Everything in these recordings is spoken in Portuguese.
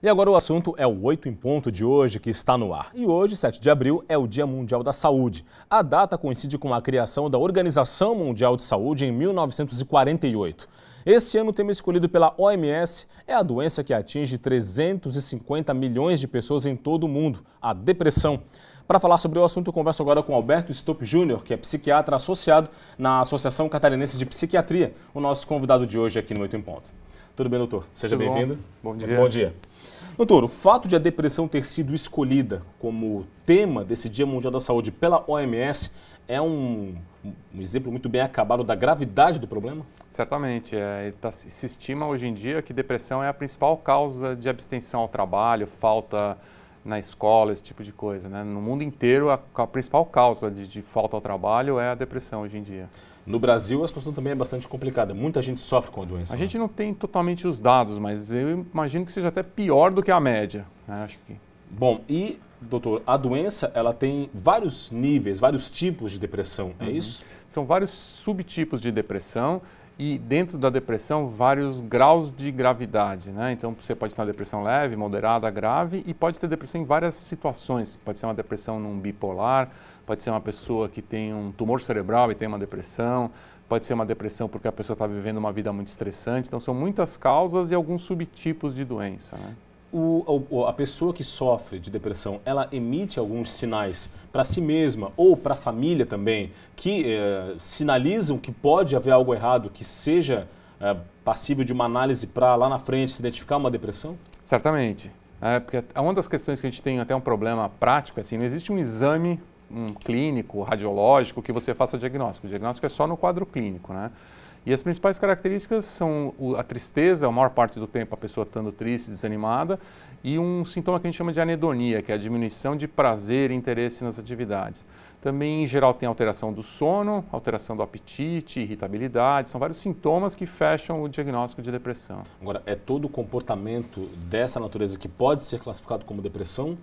E agora o assunto é o 8 em ponto de hoje que está no ar. E hoje, 7 de abril, é o Dia Mundial da Saúde. A data coincide com a criação da Organização Mundial de Saúde em 1948. Esse ano, o tema escolhido pela OMS é a doença que atinge 350 milhões de pessoas em todo o mundo, a depressão. Para falar sobre o assunto, eu converso agora com Alberto Stopp Júnior, que é psiquiatra associado na Associação Catarinense de Psiquiatria, o nosso convidado de hoje aqui no 8 em ponto. Tudo bem, doutor? Seja bem-vindo. Bom. dia. Muito bom dia. Doutor, o fato de a depressão ter sido escolhida como tema desse Dia Mundial da Saúde pela OMS é um, um exemplo muito bem acabado da gravidade do problema? Certamente. É, tá, se estima hoje em dia que depressão é a principal causa de abstenção ao trabalho, falta na escola, esse tipo de coisa. Né? No mundo inteiro, a, a principal causa de, de falta ao trabalho é a depressão hoje em dia. No Brasil, a situação também é bastante complicada. Muita gente sofre com a doença. A né? gente não tem totalmente os dados, mas eu imagino que seja até pior do que a média. Né? Acho que. Bom, e doutor, a doença ela tem vários níveis, vários tipos de depressão, é uhum. isso? São vários subtipos de depressão. E dentro da depressão, vários graus de gravidade, né? Então, você pode ter uma depressão leve, moderada, grave e pode ter depressão em várias situações. Pode ser uma depressão num bipolar, pode ser uma pessoa que tem um tumor cerebral e tem uma depressão, pode ser uma depressão porque a pessoa está vivendo uma vida muito estressante. Então, são muitas causas e alguns subtipos de doença, né? o, o, a pessoa que sofre de depressão, ela emite alguns sinais para si mesma ou para a família também, que eh, sinalizam que pode haver algo errado, que seja eh, passível de uma análise para lá na frente se identificar uma depressão? Certamente. É, porque é uma das questões que a gente tem até um problema prático, assim, não existe um exame um clínico, radiológico, que você faça diagnóstico. O diagnóstico é só no quadro clínico, né? E as principais características são a tristeza, a maior parte do tempo a pessoa estando triste, desanimada, e um sintoma que a gente chama de anedonia, que é a diminuição de prazer e interesse nas atividades. Também, em geral, tem alteração do sono, alteração do apetite, irritabilidade, são vários sintomas que fecham o diagnóstico de depressão. Agora, é todo comportamento dessa natureza que pode ser classificado como depressão?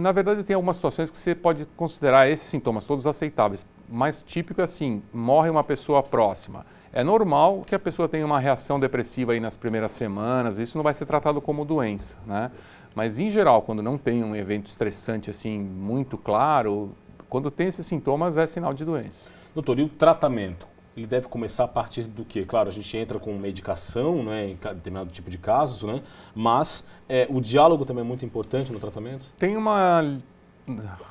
na verdade, tem algumas situações que você pode considerar esses sintomas todos aceitáveis. Mais típico é assim, morre uma pessoa próxima. É normal que a pessoa tenha uma reação depressiva aí nas primeiras semanas, isso não vai ser tratado como doença, né? Mas em geral, quando não tem um evento estressante assim muito claro, quando tem esses sintomas é sinal de doença. Doutor, e o tratamento? ele deve começar a partir do quê? Claro, a gente entra com medicação, né, em determinado tipo de casos, né, mas é, o diálogo também é muito importante no tratamento? Tem uma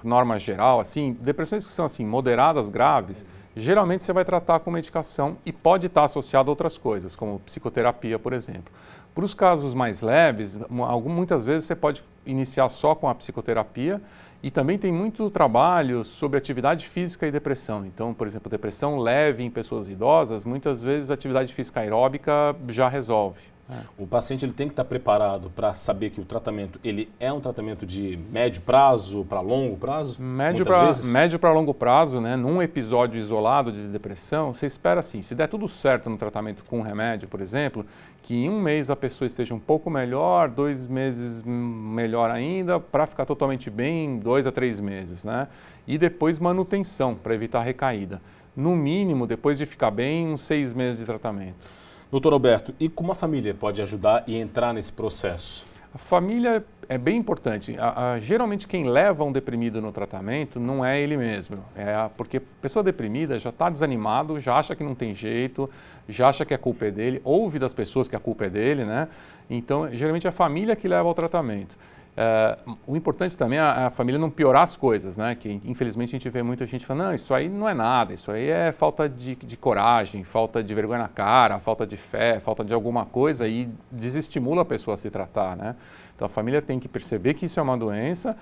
norma geral, assim, depressões que são assim moderadas, graves, geralmente você vai tratar com medicação e pode estar associado a outras coisas, como psicoterapia, por exemplo. Para os casos mais leves, muitas vezes você pode iniciar só com a psicoterapia e também tem muito trabalho sobre atividade física e depressão. Então, por exemplo, depressão leve em pessoas idosas, muitas vezes atividade física aeróbica já resolve. O paciente ele tem que estar preparado para saber que o tratamento ele é um tratamento de médio prazo para longo prazo? Médio para médio para longo prazo, né? Num episódio isolado de depressão, você espera assim, se der tudo certo no tratamento com remédio, por exemplo, que em um mês a pessoa esteja um pouco melhor, dois meses melhor ainda, para ficar totalmente bem, dois a três meses, né? E depois manutenção para evitar recaída. No mínimo, depois de ficar bem, uns seis meses de tratamento. Doutor Alberto, e como a família pode ajudar e entrar nesse processo? A família é bem importante. A, a, geralmente quem leva um deprimido no tratamento não é ele mesmo. É a, porque a pessoa deprimida já está desanimado, já acha que não tem jeito, já acha que a culpa é dele, ouve das pessoas que a culpa é dele, né? Então, geralmente é a família que leva ao tratamento. Uh, o importante também é a, a família não piorar as coisas, né? Que infelizmente a gente vê muita gente falando, não, isso aí não é nada, isso aí é falta de, de coragem, falta de vergonha na cara, falta de fé, falta de alguma coisa e desestimula a pessoa a se tratar, né? Então a família tem que perceber que isso é uma doença,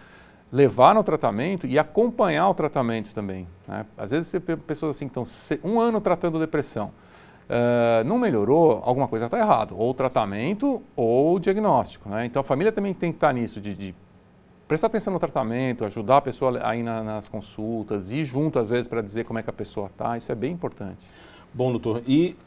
levar no tratamento e acompanhar o tratamento também. Né? Às vezes você vê pessoas assim que estão um ano tratando depressão, ah, não melhorou, alguma coisa está errada. Ou o tratamento ou o diagnóstico. Né? Então a família também tem que estar tá nisso, de, de prestar atenção no tratamento, ajudar a pessoa aí na, nas consultas, ir junto às vezes para dizer como é que a pessoa está, isso é bem importante. Bom, doutor, e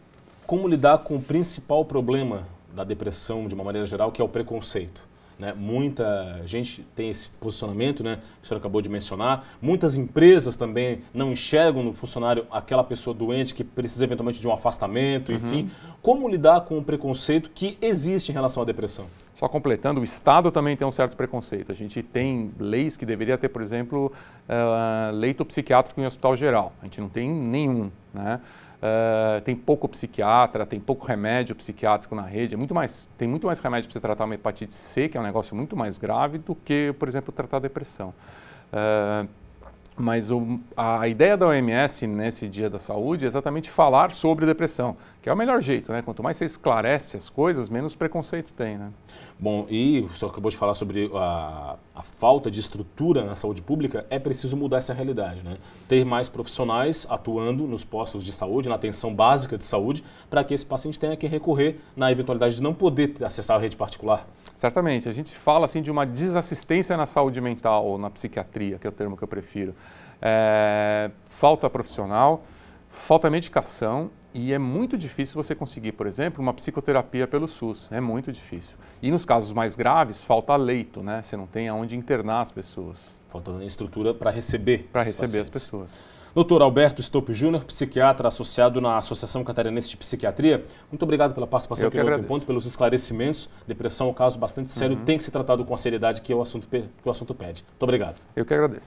como lidar com o principal problema da depressão de uma maneira geral, que é o preconceito? Né? Muita gente tem esse posicionamento, né? o senhor acabou de mencionar. Muitas empresas também não enxergam no funcionário aquela pessoa doente que precisa eventualmente de um afastamento, uhum. enfim. Como lidar com o preconceito que existe em relação à depressão? Só completando, o Estado também tem um certo preconceito. A gente tem leis que deveria ter, por exemplo, uh, leito psiquiátrico em hospital geral. A gente não tem nenhum, né? Uh, tem pouco psiquiatra, tem pouco remédio psiquiátrico na rede, é muito mais, tem muito mais remédio para você tratar uma hepatite C, que é um negócio muito mais grave, do que, por exemplo, tratar depressão. Uh, mas o, a ideia da OMS nesse Dia da Saúde é exatamente falar sobre depressão, que é o melhor jeito, né? Quanto mais você esclarece as coisas, menos preconceito tem, né? Bom, e você acabou de falar sobre a, a falta de estrutura na saúde pública, é preciso mudar essa realidade, né? Ter mais profissionais atuando nos postos de saúde, na atenção básica de saúde, para que esse paciente tenha que recorrer na eventualidade de não poder acessar a rede particular. Certamente, a gente fala assim de uma desassistência na saúde mental ou na psiquiatria, que é o termo que eu prefiro é, falta profissional, falta medicação e é muito difícil você conseguir, por exemplo, uma psicoterapia pelo SUS. É muito difícil. E nos casos mais graves, falta leito, né? Você não tem aonde internar as pessoas. Falta estrutura para receber. Para receber pacientes. as pessoas. Doutor Alberto Stop Júnior, psiquiatra associado na Associação Catarinense de Psiquiatria. Muito obrigado pela participação aqui no agradeço. Ponto, pelos esclarecimentos. Depressão é um caso bastante sério, uhum. tem que ser tratado com a seriedade que é o assunto, que o assunto pede. Muito obrigado. Eu que agradeço.